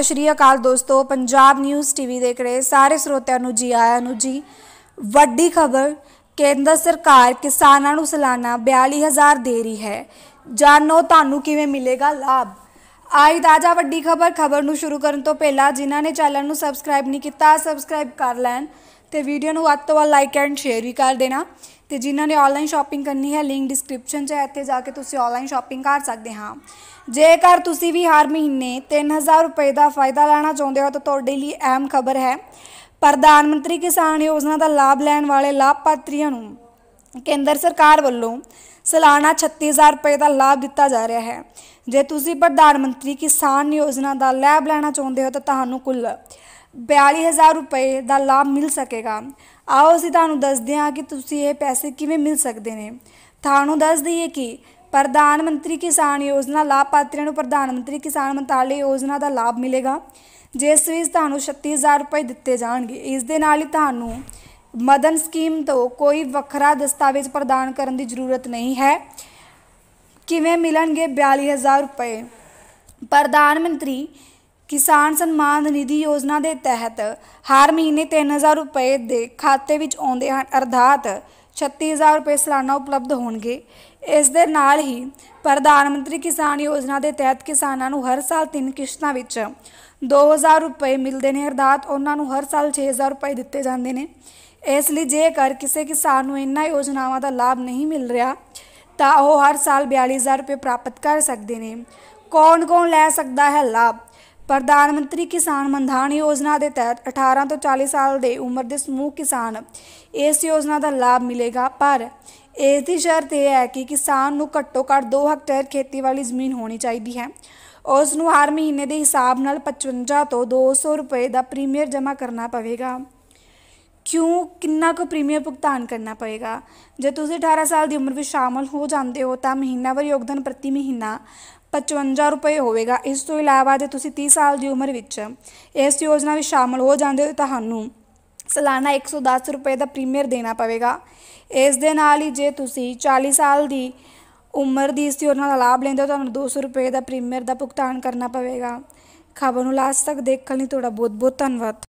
ਸਤਿ ਸ਼੍ਰੀ ਅਕਾਲ ਦੋਸਤੋ Punjab news TV ਦੇਖ ਰਹੇ ਸਾਰੇ ਸਰੋਤਿਆਂ ਨੂੰ ਜੀ ਆਇਆਂ ਨੂੰ ਜੀ ਵੱਡੀ ਖਬਰ ਕੇਂਦਰ ਸਰਕਾਰ ਕਿਸਾਨਾਂ ਨੂੰ ਸਾਲਾਨਾ 42000 ਦੇ ਰਹੀ ਹੈ ਜਾਣੋ ਤੁਹਾਨੂੰ ਕਿਵੇਂ ਮਿਲੇਗਾ ਲਾਭ ਆਈ ਤਾਜ਼ਾ ਵੱਡੀ ਖਬਰ ਖਬਰ ਨੂੰ ਸ਼ੁਰੂ ਕਰਨ ਤੋਂ ਪਹਿਲਾਂ ਜਿਨ੍ਹਾਂ ਨੇ ਚੈਨਲ ਨੂੰ ਸਬਸਕ੍ਰਾਈਬ ਨਹੀਂ ਕੀਤਾ ਸਬਸਕ੍ਰਾਈਬ ਕਰ ਲੈਣ ਤੇ ਵੀਡੀਓ ਨੂੰ ਵੱਧ ਤੋਂ ਵੱਧ ਲਾਈਕ ਐਂਡ ਸ਼ੇਅਰ ਵੀ ਕਰ ਦੇਣਾ ਤੇ ਜਿਨ੍ਹਾਂ ਨੇ ਆਨਲਾਈਨ ਸ਼ਾਪਿੰਗ ਕਰਨੀ ਹੈ ਲਿੰਕ ਡਿਸਕ੍ਰਿਪਸ਼ਨ 'ਚ ਹੈ ਇੱਥੇ ਜਾ ਕੇ ਤੁਸੀਂ ਆਨਲਾਈਨ ਸ਼ਾਪਿੰਗ ਕਰ ਸਕਦੇ ਹਾਂ ਜੇਕਰ ਤੁਸੀਂ ਵੀ ਹਰ ਮਹੀਨੇ 3000 ਰੁਪਏ ਦਾ ਫਾਇਦਾ ਲੈਣਾ ਚਾਹੁੰਦੇ ਹੋ ਤਾਂ ਤੁਹਾਡੇ ਲਈ ਅਹਿਮ ਖਬਰ ਹੈ ਪ੍ਰਧਾਨ ਮੰਤਰੀ ਕਿਸਾਨ ਯੋਜਨਾ ਦਾ ਲਾਭ ਲੈਣ ਵਾਲੇ ਲਾਭਪਾਤਰੀਆਂ ਨੂੰ ਕੇਂਦਰ ਸਰਕਾਰ ਵੱਲੋਂ ਸਾਲਾਨਾ 36000 ਰੁਪਏ ਦਾ ਲਾਭ ਦਿੱਤਾ ਜਾ ਰਿਹਾ ਹੈ ਜੇ ਤੁਸੀਂ ਪ੍ਰਧਾਨ ਮੰਤਰੀ ਕਿਸਾਨ ਯੋਜਨਾ ਦਾ ਲਾਭ ਲੈਣਾ ਚਾਹੁੰਦੇ ਹੋ ਤਾਂ ਤੁਹਾਨੂੰ ਕੁੱਲ 42000 ਰੁਪਏ ਦਾ ਲਾਭ ਮਿਲ ਸਕੇਗਾ ਆਓ ਅਸੀਂ ਤੁਹਾਨੂੰ ਦੱਸਦੇ ਹਾਂ ਕਿ ਤੁਸੀਂ ਇਹ ਪੈਸੇ ਕਿਵੇਂ ਮਿਲ ਸਕਦੇ ਨੇ ਤੁਹਾਨੂੰ ਦੱਸ ਦਈਏ ਕਿ ਪ੍ਰਧਾਨ ਮੰਤਰੀ ਕਿਸਾਨ ਯੋਜਨਾ ਲਾਭਪਾਤਰੀਆਂ ਨੂੰ ਪ੍ਰਧਾਨ ਮੰਤਰੀ ਕਿਸਾਨ ਮੰਤਰਾਲੇ ਯੋਜਨਾ ਦਾ ਲਾਭ ਮਿਲੇਗਾ ਜਿਸ ਵਿੱਚ ਤੁਹਾਨੂੰ 36000 ਰੁਪਏ ਦਿੱਤੇ ਜਾਣਗੇ ਇਸ ਦੇ ਨਾਲ ਹੀ ਤੁਹਾਨੂੰ ਮਦਨ ਸਕੀਮ ਤੋਂ ਕੋਈ ਵੱਖਰਾ ਦਸਤਾਵੇਜ਼ ਪ੍ਰਦਾਨ ਕਰਨ ਦੀ ਜ਼ਰੂਰਤ ਨਹੀਂ ਹੈ ਕਿਵੇਂ ਮਿਲਣਗੇ 42000 ਰੁਪਏ ਪ੍ਰਧਾਨ ਮੰਤਰੀ ਕਿਸਾਨ ਸਨਮਾਨ ਨਿਧੀ ਯੋਜਨਾ ਦੇ ਤਹਿਤ ਹਰ ਮਹੀਨੇ 3000 ਰੁਪਏ ਦੇ ਖਾਤੇ ਵਿੱਚ ਆਉਂਦੇ ਹਨ ਅਰਧਾਤ 36000 ਰੁਪਏ ਸਾਲਾਨਾ ਉਪਲਬਧ ਹੋਣਗੇ ਇਸ ਦੇ ਨਾਲ ਹੀ ਪ੍ਰਧਾਨ ਮੰਤਰੀ ਕਿਸਾਨ ਯੋਜਨਾ ਦੇ ਤਹਿਤ ਕਿਸਾਨਾਂ ਨੂੰ ਹਰ ਸਾਲ ਤਿੰਨ ਕਿਸ਼ਤਾਂ ਵਿੱਚ 2000 ਰੁਪਏ ਮਿਲਦੇ ਨੇ ਅਰਧਾਤ ਉਹਨਾਂ ਨੂੰ ਹਰ ਸਾਲ 6000 ਰੁਪਏ ਦਿੱਤੇ ਜਾਂਦੇ ਨੇ ਇਸ ਲਈ ਜੇਕਰ ਕਿਸੇ ਕਿਸਾਨ ਨੂੰ ਇਨ੍ਹਾਂ ਯੋਜਨਾਵਾਂ ਦਾ ਲਾਭ ਨਹੀਂ ਮਿਲ ਰਿਹਾ ਤਾਂ ਉਹ ਹਰ ਸਾਲ 42000 ਰੁਪਏ ਪ੍ਰਾਪਤ ਕਰ ਸਕਦੇ ਨੇ ਕੌਣ-ਕੌਣ ਲੈ ਸਕਦਾ ਹੈ ਲਾਭ ਪ੍ਰਧਾਨ ਮੰਤਰੀ ਕਿਸਾਨ ਮੰਧਾਨ ਯੋਜਨਾ ਦੇ ਤਹਿਤ 18 ਤੋਂ 40 ਸਾਲ ਦੇ ਉਮਰ ਦੇ ਸਮੂਹ ਕਿਸਾਨ ਇਸ ਯੋਜਨਾ ਦਾ ਲਾਭ ਮਿਲੇਗਾ ਪਰ ਇਸ ਦੀ ਸ਼ਰਤ ਇਹ ਹੈ ਕਿ ਕਿਸਾਨ ਨੂੰ ਘੱਟੋ-ਘੱਟ 2 ਹੈਕਟੇਅਰ ਖੇਤੀ ਵਾਲੀ ਜ਼ਮੀਨ ਹੋਣੀ ਚਾਹੀਦੀ ਹੈ ਉਸ ਨੂੰ ਹਰ ਮਹੀਨੇ ਦੇ ਹਿਸਾਬ ਨਾਲ 55 ਤੋਂ 200 ਰੁਪਏ ਦਾ ਪ੍ਰੀਮੀਅਰ ਜਮ੍ਹਾਂ ਕਰਨਾ ਪਵੇਗਾ ਕਿਉਂ ਕਿੰਨਾ ਕੁ ਪ੍ਰੀਮੀਅਮ ਭੁਗਤਾਨ ਕਰਨਾ ਪਵੇਗਾ ਜੇ ਤੁਸੀਂ 18 ਸਾਲ ਦੀ ਉਮਰ ਵਿੱਚ ਸ਼ਾਮਲ ਹੋ ਜਾਂਦੇ ਹੋ ਤਾਂ ਮਹੀਨਾਵਾਰ ਯੋਗਦਾਨ ਪ੍ਰਤੀ ਮਹੀਨਾ 55 ਰੁਪਏ ਹੋਵੇਗਾ ਇਸ ਤੋਂ ਇਲਾਵਾ ਜੇ ਤੁਸੀਂ 30 ਸਾਲ ਦੀ ਉਮਰ ਵਿੱਚ ਇਸ ਯੋਜਨਾ ਵਿੱਚ ਸ਼ਾਮਲ ਹੋ ਜਾਂਦੇ ਹੋ ਤੁਹਾਨੂੰ ਸਾਲਾਨਾ 110 ਰੁਪਏ ਦਾ ਪ੍ਰੀਮੀਅਰ ਦੇਣਾ ਪਵੇਗਾ ਇਸ ਦੇ ਨਾਲ ਹੀ ਜੇ ਤੁਸੀਂ 40 ਸਾਲ ਦੀ ਉਮਰ ਦੀ ਇਸ ਯੋਜਨਾ ਦਾ ਲਾਭ ਲੈਂਦੇ ਹੋ ਤੁਹਾਨੂੰ 200 ਰੁਪਏ ਦਾ ਪ੍ਰੀਮੀਅਰ ਦਾ ਭੁਗਤਾਨ ਕਰਨਾ ਪਵੇਗਾ ਖਬਰ ਨੂੰ ਲਾਸਟ ਤੱਕ ਦੇਖਣ ਲਈ ਤੁਹਾਡਾ ਬਹੁਤ ਬਹੁਤ ਧੰਨਵਾਦ